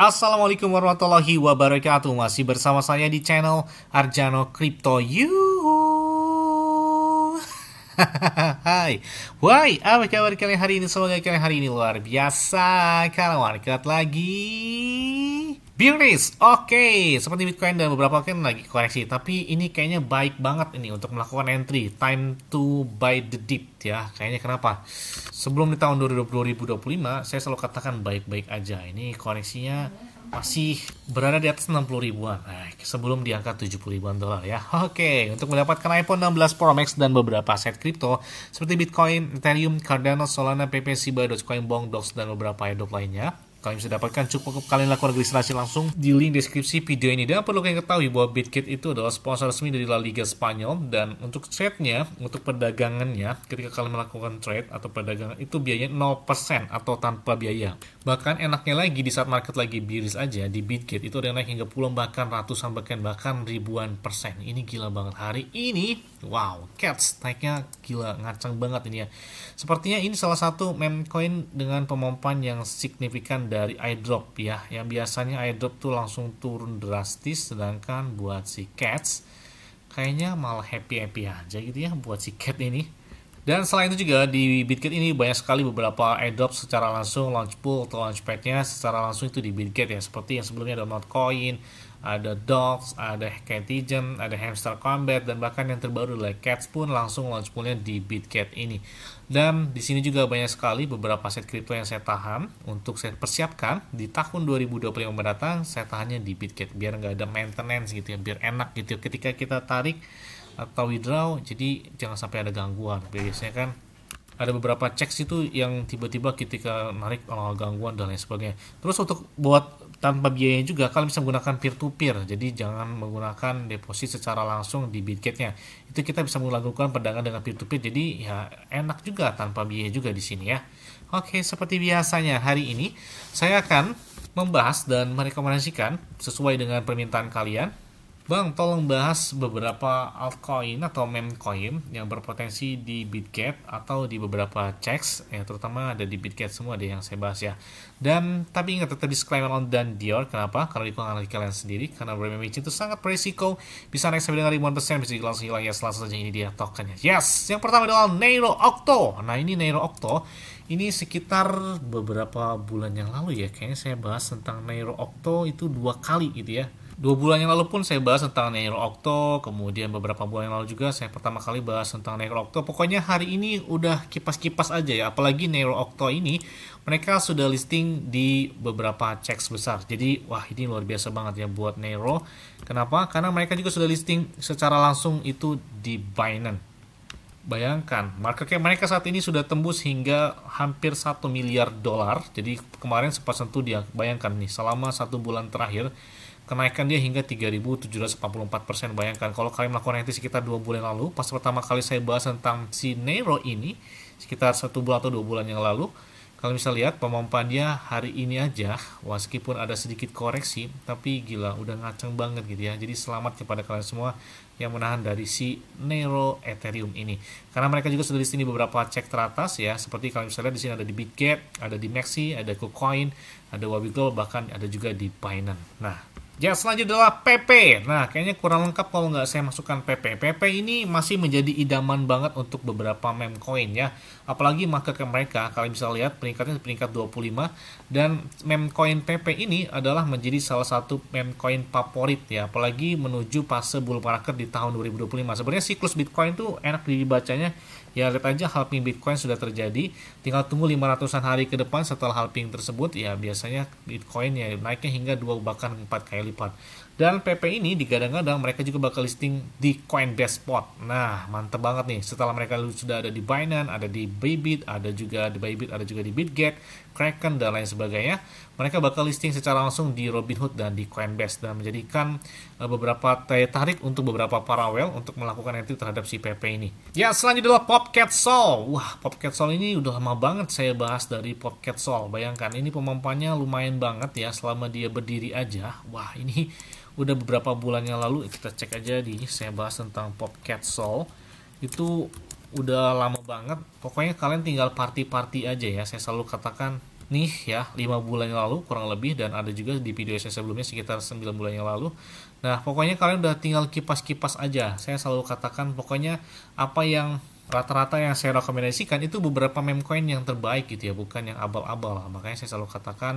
Assalamualaikum warahmatullahi wabarakatuh Masih bersama saya di channel Arjano Crypto You Hai Why, apa kabar kalian hari ini? Semoga kalian hari ini luar biasa Kalian market lagi Bullish, oke, okay. seperti Bitcoin dan beberapa token lagi koreksi, tapi ini kayaknya baik banget ini untuk melakukan entry, time to buy the dip ya, kayaknya kenapa? Sebelum di tahun 2025, saya selalu katakan baik-baik aja, ini koreksinya masih berada di atas 60 ribuan, nah, sebelum di angka 70 ribuan dolar ya. Oke, okay. untuk mendapatkan iPhone 16 Pro Max dan beberapa set kripto seperti Bitcoin, Ethereum, Cardano, Solana, PP, Shiba, Dogecoin, Bong, Dogs dan beberapa airdrop lainnya, Kalian bisa dapatkan cukup kalian lakukan registrasi langsung di link deskripsi video ini. Dan perlu kalian ketahui bahwa BitKit itu adalah sponsor resmi dari La Liga Spanyol dan untuk trade-nya, untuk perdagangannya, ketika kalian melakukan trade atau perdagangan itu biayanya 0% atau tanpa biaya. Bahkan enaknya lagi di saat market lagi biris aja di BitKit itu ada yang naik hingga puluhan bahkan ratusan bahkan bahkan ribuan persen. Ini gila banget hari ini. Wow, cats naiknya gila ngacang banget ini ya. Sepertinya ini salah satu meme coin dengan pemompaan yang signifikan dari eyedrop ya yang biasanya eyedrop tuh langsung turun drastis sedangkan buat si cats kayaknya malah happy-happy aja gitu ya buat si cat ini dan selain itu juga di Bitget ini banyak sekali beberapa airdrop secara langsung launch pool atau launchpadnya secara langsung itu di Bitget ya seperti yang sebelumnya ada Notcoin ada dogs, ada cat ada hamster combat dan bahkan yang terbaru adalah cats pun langsung launch punya di Bitcat ini. Dan di sini juga banyak sekali beberapa set kripto yang saya tahan untuk saya persiapkan di tahun 2025 mendatang saya tahannya di Bitcat biar nggak ada maintenance gitu ya, biar enak gitu ya. ketika kita tarik atau withdraw jadi jangan sampai ada gangguan. Biasanya kan ada beberapa cek itu yang tiba-tiba ketika narik oh, gangguan dan lain sebagainya. Terus untuk buat tanpa biaya juga kalian bisa menggunakan peer to peer jadi jangan menggunakan deposit secara langsung di Bitgetnya itu kita bisa melakukan perdagangan dengan peer to peer jadi ya enak juga tanpa biaya juga di sini ya oke seperti biasanya hari ini saya akan membahas dan merekomendasikan sesuai dengan permintaan kalian Bang, tolong bahas beberapa altcoin atau coin yang berpotensi di Bitget atau di beberapa checks, ya, terutama ada di Bitget semua deh yang saya bahas ya. Dan tapi ingat tetap disclaimer on dan Dior, kenapa? Karena di pengalaman kalian sendiri, karena meme itu sangat berisiko, bisa naik sampai dengan ribuan persen, bisa langsung hilang ya, selasa saja ini dia tokennya. Yes, yang pertama adalah Nero Octo. Nah ini Nero Octo, ini sekitar beberapa bulan yang lalu ya, kayaknya saya bahas tentang Nero Octo itu dua kali gitu ya Dua bulan yang lalu pun saya bahas tentang Nero Octo, kemudian beberapa bulan yang lalu juga saya pertama kali bahas tentang Nero Octo. Pokoknya hari ini udah kipas-kipas aja ya, apalagi Nero Octo ini mereka sudah listing di beberapa checks besar. Jadi wah ini luar biasa banget ya buat Nero. Kenapa? Karena mereka juga sudah listing secara langsung itu di Binance. Bayangkan, market cap mereka saat ini sudah tembus hingga hampir satu miliar dolar. Jadi kemarin sempat sentuh dia, bayangkan nih, selama satu bulan terakhir kenaikan dia hingga 3.744%. Bayangkan kalau kalian melakukan itu sekitar dua bulan lalu, pas pertama kali saya bahas tentang si Nero ini, sekitar satu bulan atau dua bulan yang lalu, kalian bisa lihat pemompan dia hari ini aja, meskipun ada sedikit koreksi, tapi gila, udah ngaceng banget gitu ya. Jadi selamat kepada kalian semua yang menahan dari si Nero Ethereum ini. Karena mereka juga sudah di sini beberapa cek teratas ya, seperti kalian bisa lihat di sini ada di Bitget, ada di Maxi, ada KuCoin, ada Wabi bahkan ada juga di Binance. Nah, yang selanjutnya adalah PP. Nah, kayaknya kurang lengkap kalau nggak saya masukkan PP. PP ini masih menjadi idaman banget untuk beberapa meme coin ya. Apalagi market ke mereka, kalian bisa lihat peringkatnya di peringkat 25 dan meme coin PP ini adalah menjadi salah satu meme coin favorit ya, apalagi menuju fase bull market di tahun 2025. Sebenarnya siklus Bitcoin tuh enak dibacanya. Ya, lihat aja halving Bitcoin sudah terjadi. Tinggal tunggu 500-an hari ke depan setelah halving tersebut ya biasanya Bitcoin ya naiknya hingga 2 bahkan 4 kali lipat. Dan PP ini digadang-gadang mereka juga bakal listing di Coinbase Spot. Nah, mantep banget nih. Setelah mereka sudah ada di Binance, ada di Bybit, ada juga di Bybit, ada juga di BitGet. Kraken dan lain sebagainya, mereka bakal listing secara langsung di Robinhood dan di Coinbase dan menjadikan eh, beberapa daya tarik untuk beberapa parawel untuk melakukan entry terhadap si PP ini. Ya, selanjutnya adalah Popcat Soul. Wah, Popcat Soul ini udah lama banget saya bahas dari Popcat Soul. Bayangkan ini pemampannya lumayan banget ya selama dia berdiri aja. Wah, ini udah beberapa bulan yang lalu eh, kita cek aja di saya bahas tentang Popcat Soul itu udah lama banget pokoknya kalian tinggal party-party aja ya saya selalu katakan nih ya 5 bulan yang lalu kurang lebih dan ada juga di video saya sebelumnya sekitar 9 bulan yang lalu nah pokoknya kalian udah tinggal kipas-kipas aja saya selalu katakan pokoknya apa yang rata-rata yang saya rekomendasikan itu beberapa meme coin yang terbaik gitu ya bukan yang abal-abal makanya saya selalu katakan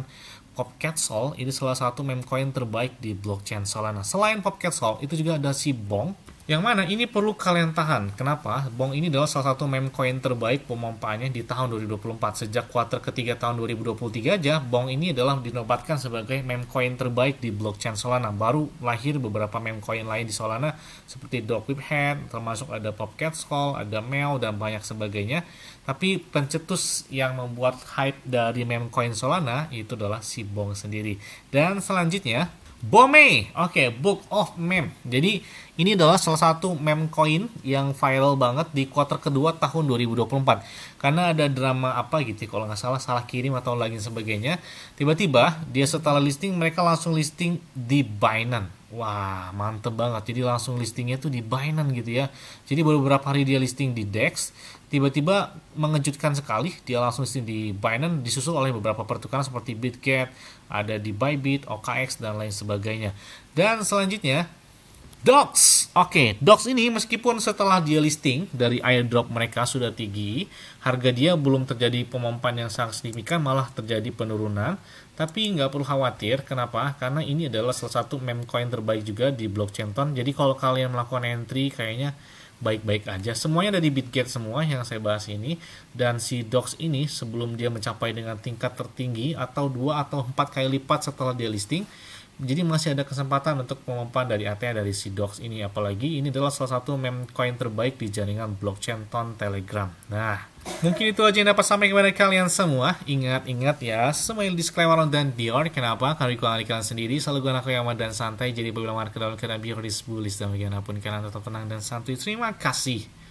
Popcat ini salah satu meme coin terbaik di blockchain Solana selain Popcat itu juga ada si Bong yang mana ini perlu kalian tahan. Kenapa? Bong ini adalah salah satu meme coin terbaik pemompaannya di tahun 2024. Sejak kuarter ketiga tahun 2023 aja, Bong ini adalah dinobatkan sebagai meme coin terbaik di blockchain Solana. Baru lahir beberapa meme coin lain di Solana seperti Whip Head, termasuk ada Popcat Skull, ada Meow, dan banyak sebagainya. Tapi pencetus yang membuat hype dari meme coin Solana itu adalah si Bong sendiri. Dan selanjutnya, Bome, oke, okay, Book of Meme. Jadi ini adalah salah satu meme coin yang viral banget di kuartal kedua tahun 2024. Karena ada drama apa gitu, ya, kalau nggak salah salah kirim atau lain sebagainya. Tiba-tiba dia setelah listing mereka langsung listing di Binance. Wah, mantep banget. Jadi langsung listingnya tuh di Binance gitu ya. Jadi baru beberapa hari dia listing di Dex, tiba-tiba mengejutkan sekali dia langsung listing di Binance disusul oleh beberapa pertukaran seperti Bitget, ada di Bybit, OKX dan lain sebagainya. Dan selanjutnya Docs. Oke, okay, Docs ini meskipun setelah dia listing dari airdrop mereka sudah tinggi, harga dia belum terjadi pemompan yang sangat signifikan, malah terjadi penurunan. Tapi nggak perlu khawatir, kenapa? Karena ini adalah salah satu meme coin terbaik juga di blockchain ton. Jadi kalau kalian melakukan entry, kayaknya baik-baik aja. Semuanya ada di Bitgate semua yang saya bahas ini. Dan si DOX ini sebelum dia mencapai dengan tingkat tertinggi atau dua atau empat kali lipat setelah dia listing, jadi masih ada kesempatan untuk pemompaan dari ATA dari si DOX ini apalagi ini adalah salah satu meme coin terbaik di jaringan blockchain ton Telegram. Nah, Mungkin itu aja yang dapat sampai kepada kalian semua. Ingat-ingat ya, semua yang disclaimer dan Dior. Kenapa? Karena kalian kalian sendiri selalu gue anak yang dan santai. Jadi bila kedaulatan down kena Bior disbulis dan bagaimanapun kalian tetap tenang dan santai Terima kasih.